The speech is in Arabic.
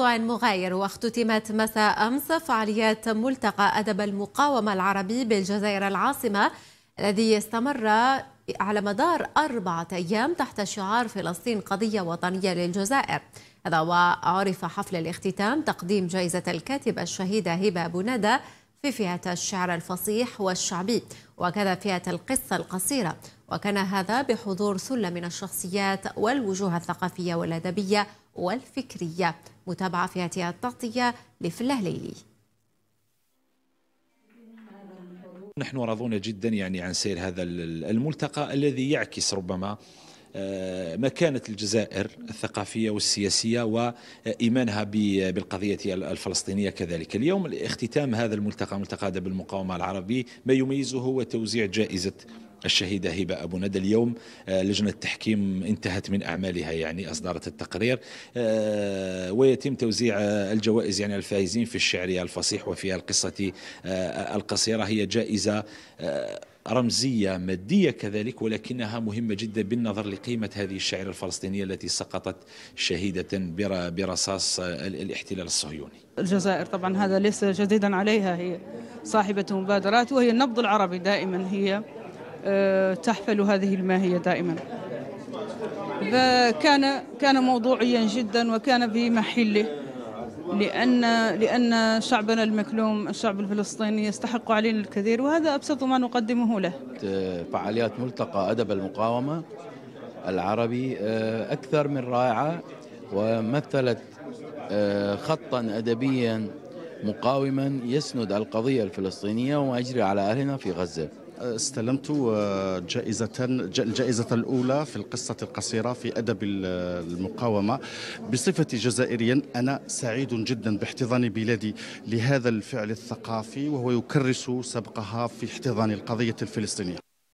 موضوع مغاير واختتمت مساء أمس فعاليات ملتقى أدب المقاومة العربي بالجزائر العاصمة الذي استمر على مدار أربعة أيام تحت شعار فلسطين قضية وطنية للجزائر هذا وعرف حفل الاختتام تقديم جائزة الكاتبة الشهيدة هبة أبو ندى في فئة الشعر الفصيح والشعبي وكذا فئة القصة القصيرة وكان هذا بحضور ثلة من الشخصيات والوجوه الثقافية والأدبية والفكرية متابعة في هذه التغطية لفله ليلي نحن راضون جدا يعني عن سير هذا الملتقى الذي يعكس ربما آه، مكانة الجزائر الثقافية والسياسية وإيمانها بالقضية الفلسطينية كذلك اليوم اختتام هذا الملتقى ملتقى دب المقاومة العربي ما يميزه هو توزيع جائزة الشهيدة هبة أبو ندى اليوم آه، لجنة التحكيم انتهت من أعمالها يعني أصدرت التقرير آه، ويتم توزيع الجوائز يعني الفائزين في الشعرية الفصيح وفي القصة آه، القصيرة هي جائزة رمزية مادية كذلك ولكنها مهمة جدا بالنظر لقيمة هذه الشاعرة الفلسطينية التي سقطت شهيدة برصاص الاحتلال الصهيوني الجزائر طبعا هذا ليس جديدا عليها هي صاحبة مبادرات وهي النبض العربي دائما هي آه، تحفل هذه الماهية دائما فكان كان موضوعيا جدا وكان في محله لأن لأن شعبنا المكلوم الشعب الفلسطيني يستحق علينا الكثير وهذا أبسط ما نقدمه له فعاليات ملتقى أدب المقاومة العربي آه، أكثر من رائعة ومثلت آه، خطا أدبيا مقاوما يسند القضية الفلسطينية وما يجري على أهلنا في غزة استلمت آه، جائزة الجائزة الأولى في القصة القصيرة في أدب المقاومة بصفة جزائريا أنا سعيد جدا باحتضان بلادي لهذا الفعل الثقافي وهو يكرس سبقها في احتضان القضية الفلسطينية